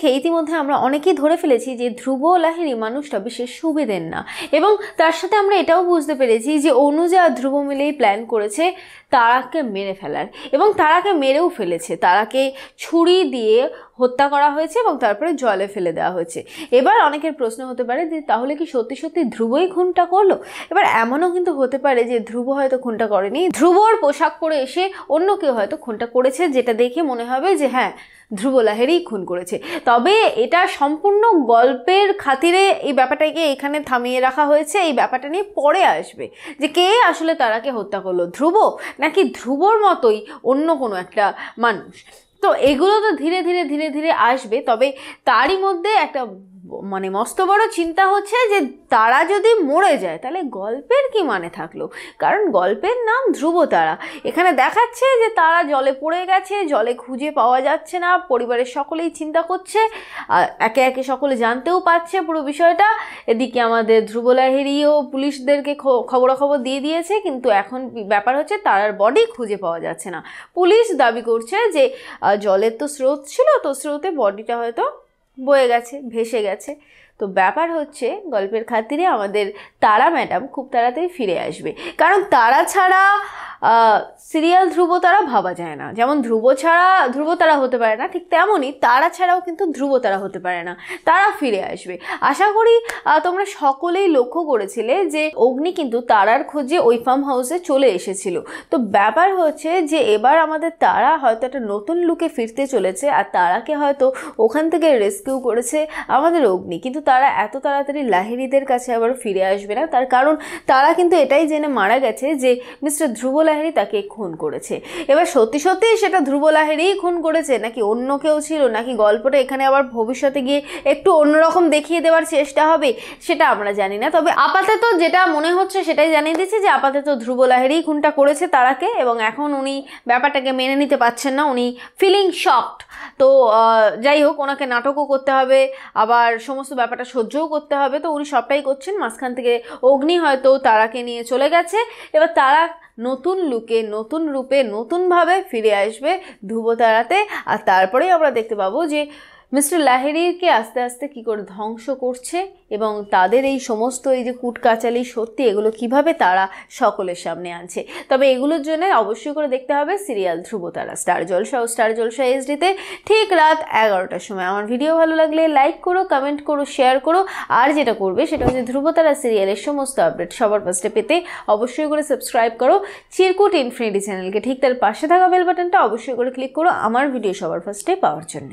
দেখে ইতিমধ্যে আমরা অনেকেই ধরে ফেলেছি যে ধ্রুব লাহিরি মানুষটা বিশেষ সুবিধের না এবং তার সাথে আমরা এটাও বুঝতে পেরেছি যে অনুজা ধ্রুব মিলেই প্ল্যান করেছে তারাকে মেরে ফেলার এবং তারাকে মেরেও ফেলেছে তারাকে ছুরি দিয়ে হত্যা করা হয়েছে এবং তারপরে জলে ফেলে দেওয়া হয়েছে এবার অনেকের প্রশ্ন হতে পারে যে তাহলে কি সত্যি সত্যি ধ্রুবই খুনটা করলো এবার এমনও কিন্তু হতে পারে যে ধ্রুব হয়তো খুনটা করেনি ধ্রুবর পোশাক পরে এসে অন্য কেউ হয়তো খুনটা করেছে যেটা দেখে মনে হবে যে হ্যাঁ ধ্রুব লাহেরই খুন করেছে তবে এটা সম্পূর্ণ গল্পের খাতিরে এই ব্যাপারটাকে এখানে থামিয়ে রাখা হয়েছে এই ব্যাপারটা নিয়ে পরে আসবে যে কে আসলে তারাকে হত্যা করলো ধ্রুব নাকি ধ্রুবর মতোই অন্য কোনো একটা মানুষ তো এগুলো তো ধীরে ধীরে ধীরে ধীরে আসবে তবে তারই মধ্যে একটা মানে মস্ত বড় চিন্তা হচ্ছে যে তারা যদি মরে যায় তাহলে গল্পের কি মানে থাকলো কারণ গল্পের নাম ধ্রুব তারা এখানে দেখাচ্ছে যে তারা জলে পড়ে গেছে জলে খুঁজে পাওয়া যাচ্ছে না পরিবারের সকলেই চিন্তা করছে একে একে সকলে জানতেও পারছে পুরো বিষয়টা এদিকে আমাদের ধ্রুব লাহেরিও পুলিশদেরকে খবরাখবর দিয়ে দিয়েছে কিন্তু এখন ব্যাপার হচ্ছে তারার বডি খুঁজে পাওয়া যাচ্ছে না পুলিশ দাবি করছে যে জলের তো স্রোত ছিল তো স্রোতে বডিটা হয়তো বয়ে গেছে ভেসে গেছে তো ব্যাপার হচ্ছে গল্পের খাতিরে আমাদের তারা ম্যাডাম খুব তাড়াতাড়ি ফিরে আসবে কারণ তারা ছাড়া সিরিয়াল ধ্রুব তারা ভাবা যায় না যেমন ধ্রুব ছাড়া ধ্রুব তারা হতে পারে না ঠিক তেমনই তারা ছাড়াও কিন্তু ধ্রুব তারা হতে পারে না তারা ফিরে আসবে আশা করি তোমরা সকলেই লক্ষ্য করেছিলে যে অগ্নি কিন্তু তারার খোঁজে ওই ফার্ম হাউসে চলে এসেছিল তো ব্যাপার হচ্ছে যে এবার আমাদের তারা হয়তো একটা নতুন লুকে ফিরতে চলেছে আর তারাকে হয়তো ওখান থেকে রেস্কিউ করেছে আমাদের অগ্নি কিন্তু তারা এত তাড়াতাড়ি লাহিরিদের কাছে আবার ফিরে আসবে না তার কারণ তারা কিন্তু এটাই জেনে মারা গেছে যে মিস্টার ধ্রুব লাহিড়ি তাকে খুন করেছে এবার সত্যি সত্যি সেটা ধ্রুব লাহিড়িই খুন করেছে নাকি অন্য কেউ ছিল নাকি গল্পটা এখানে আবার ভবিষ্যতে গিয়ে একটু অন্যরকম দেখিয়ে দেওয়ার চেষ্টা হবে সেটা আমরা জানি না তবে আপাতত যেটা মনে হচ্ছে সেটাই জানিয়ে দিচ্ছি যে আপাতত ধ্রুব লাহিড়ি খুনটা করেছে তারাকে এবং এখন উনি ব্যাপারটাকে মেনে নিতে পারছেন না উনি ফিলিং শকড তো যাই হোক ওনাকে নাটকও করতে হবে আবার সমস্ত ব্যাপারটা সহ্যও করতে হবে তো উনি সবটাই করছেন মাঝখান থেকে অগ্নি হয়তো তারাকে নিয়ে চলে গেছে এবার তারা নতুন লুকে নতুন রূপে নতুনভাবে ফিরে আসবে ধ্রুবতারাতে আর তারপরেই আমরা দেখতে পাবো যে মিস্টার লাহেরিকে আস্তে আস্তে কি করে ধ্বংস করছে এবং তাদের এই সমস্ত এই যে কুটকাচালি সত্যি এগুলো কিভাবে তারা সকলের সামনে আনছে তবে এগুলোর জন্য অবশ্যই করে দেখতে হবে সিরিয়াল ধ্রুবতারা স্টার জলসা ও স্টার জলসা ডিতে ঠিক রাত এগারোটার সময় আমার ভিডিও ভালো লাগলে লাইক করো কমেন্ট করো শেয়ার করো আর যেটা করবে সেটা হচ্ছে ধ্রুবতারা সিরিয়ালের সমস্ত আপডেট সবার ফার্স্টে পেতে অবশ্যই করে সাবস্ক্রাইব করো চিরকুট ইনফিনিটি চ্যানেলকে ঠিক তার পাশে থাকা বেল বাটনটা অবশ্যই করে ক্লিক করো আমার ভিডিও সবার ফার্স্টে পাওয়ার জন্য